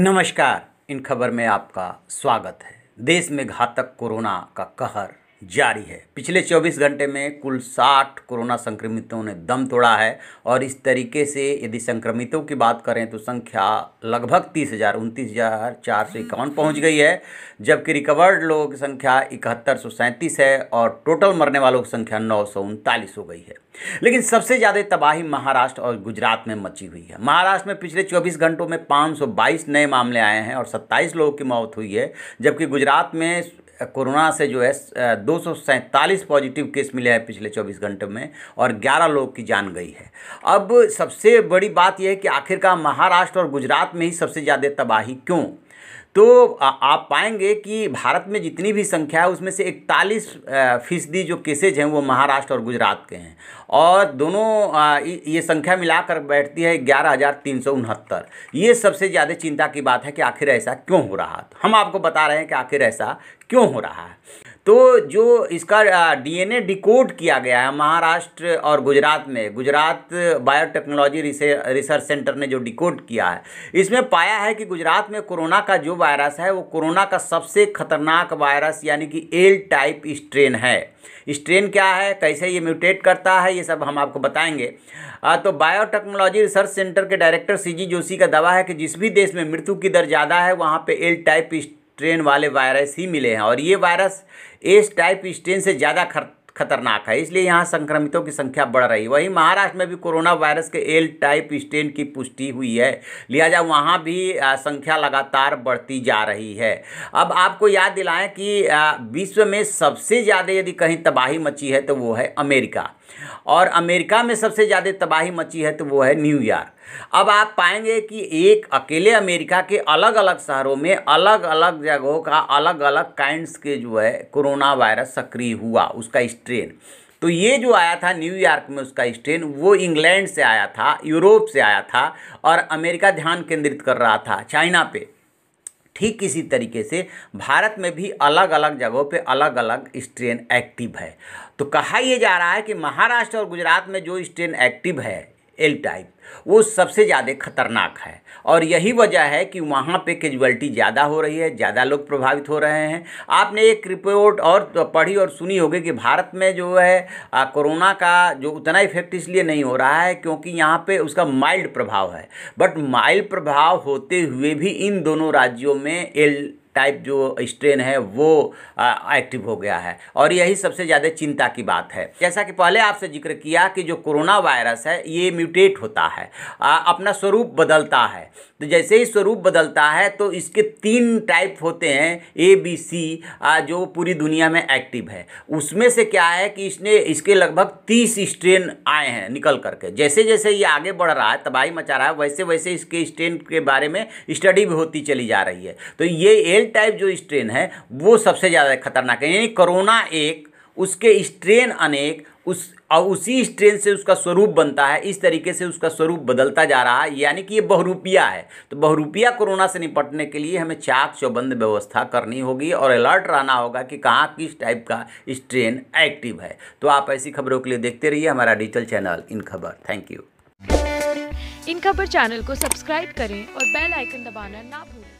नमस्कार इन खबर में आपका स्वागत है देश में घातक कोरोना का कहर जारी है पिछले 24 घंटे में कुल 60 कोरोना संक्रमितों ने दम तोड़ा है और इस तरीके से यदि संक्रमितों की बात करें तो संख्या लगभग तीस हज़ार उनतीस हज़ार चार सौ इक्यावन पहुँच गई है जबकि रिकवर्ड लोगों की संख्या इकहत्तर सौ सैंतीस है और टोटल मरने वालों की संख्या नौ सौ उनतालीस हो गई है लेकिन सबसे ज़्यादा तबाही महाराष्ट्र और गुजरात में मची हुई है महाराष्ट्र में पिछले चौबीस घंटों में पाँच नए मामले आए हैं और सत्ताईस लोगों की मौत हुई है जबकि गुजरात में कोरोना से जो है दो पॉजिटिव केस मिले हैं पिछले 24 घंटे में और 11 लोग की जान गई है अब सबसे बड़ी बात यह है कि आखिरकार महाराष्ट्र और गुजरात में ही सबसे ज़्यादा तबाही क्यों तो आप पाएंगे कि भारत में जितनी भी संख्या है उसमें से इकतालीस फीसदी जो केसेज हैं वो महाराष्ट्र और गुजरात के हैं और दोनों ये संख्या मिलाकर बैठती है ग्यारह हज़ार तीन सौ उनहत्तर ये सबसे ज़्यादा चिंता की बात है कि आखिर ऐसा क्यों हो रहा है हम आपको बता रहे हैं कि आखिर ऐसा क्यों हो रहा है तो जो इसका डीएनए डिकोड किया गया है महाराष्ट्र और गुजरात में गुजरात बायोटेक्नोलॉजी रिसर्च सेंटर ने जो डिकोड किया है इसमें पाया है कि गुजरात में कोरोना का जो वायरस है वो कोरोना का सबसे खतरनाक वायरस यानी कि एल टाइप स्ट्रेन है स्ट्रेन क्या है कैसे ये म्यूटेट करता है ये सब हम आपको बताएंगे आ, तो बायोटेक्नोलॉजी रिसर्च सेंटर के डायरेक्टर सीजी जोशी का दावा है कि जिस भी देश में मृत्यु की दर ज़्यादा है वहाँ पर एल टाइप स्ट्रेन वाले वायरस ही मिले हैं और ये वायरस एस टाइप स्ट्रेन से ज़्यादा खतरनाक है इसलिए यहाँ संक्रमितों की संख्या बढ़ रही है वहीं महाराष्ट्र में भी कोरोना वायरस के एल टाइप स्ट्रेन की पुष्टि हुई है लिहाजा वहाँ भी संख्या लगातार बढ़ती जा रही है अब आपको याद दिलाएं कि विश्व में सबसे ज़्यादा यदि कहीं तबाही मची है तो वो है अमेरिका और अमेरिका में सबसे ज़्यादा तबाही मची है तो वो है न्यूयॉर्क अब आप पाएंगे कि एक अकेले अमेरिका के अलग अलग शहरों में अलग अलग जगहों का अलग अलग काइंड्स के जो है कोरोना वायरस सक्रिय हुआ उसका स्ट्रेन तो ये जो आया था न्यूयॉर्क में उसका स्ट्रेन वो इंग्लैंड से आया था यूरोप से आया था और अमेरिका ध्यान केंद्रित कर रहा था चाइना पे ठीक इसी तरीके से भारत में भी अलग अलग जगहों पे अलग अलग स्ट्रेन एक्टिव है तो कहा यह जा रहा है कि महाराष्ट्र और गुजरात में जो स्ट्रेन एक्टिव है एल टाइप वो सबसे ज़्यादा खतरनाक है और यही वजह है कि वहाँ पे कैजुअलिटी ज़्यादा हो रही है ज़्यादा लोग प्रभावित हो रहे हैं आपने एक रिपोर्ट और तो पढ़ी और सुनी होगी कि भारत में जो है कोरोना का जो उतना इफेक्ट इसलिए नहीं हो रहा है क्योंकि यहाँ पे उसका माइल्ड प्रभाव है बट माइल्ड प्रभाव होते हुए भी इन दोनों राज्यों में एल टाइप जो स्ट्रेन है वो एक्टिव हो गया है और यही सबसे ज़्यादा चिंता की बात है जैसा कि पहले आपसे जिक्र किया कि जो कोरोना वायरस है ये म्यूटेट होता है आ, अपना स्वरूप बदलता है तो जैसे ही स्वरूप बदलता है तो इसके तीन टाइप होते हैं ए बी सी जो पूरी दुनिया में एक्टिव है उसमें से क्या है कि इसने इसके लगभग तीस स्ट्रेन आए हैं निकल करके जैसे जैसे ये आगे बढ़ रहा है तबाही मचा रहा है वैसे वैसे इसके स्ट्रेन के बारे में स्टडी भी होती चली जा रही है तो ये एल जेड टाइप जो स्ट्रेन है वो सबसे ज़्यादा खतरनाक है यानी कोरोना एक उसके स्ट्रेन अनेक उस और उसी स्ट्रेन से उसका स्वरूप बनता है इस तरीके से उसका स्वरूप बदलता जा रहा है यानी कि ये बहुरूपिया है तो बहुरूपिया कोरोना से निपटने के लिए हमें चाक चौबंद व्यवस्था करनी होगी और अलर्ट रहना होगा कि कहाँ किस टाइप का स्ट्रेन एक्टिव है तो आप ऐसी खबरों के लिए देखते रहिए हमारा डिजिटल चैनल इन खबर थैंक यू इन खबर चैनल को सब्सक्राइब करें और बेल आइकन दबाना ना भूलें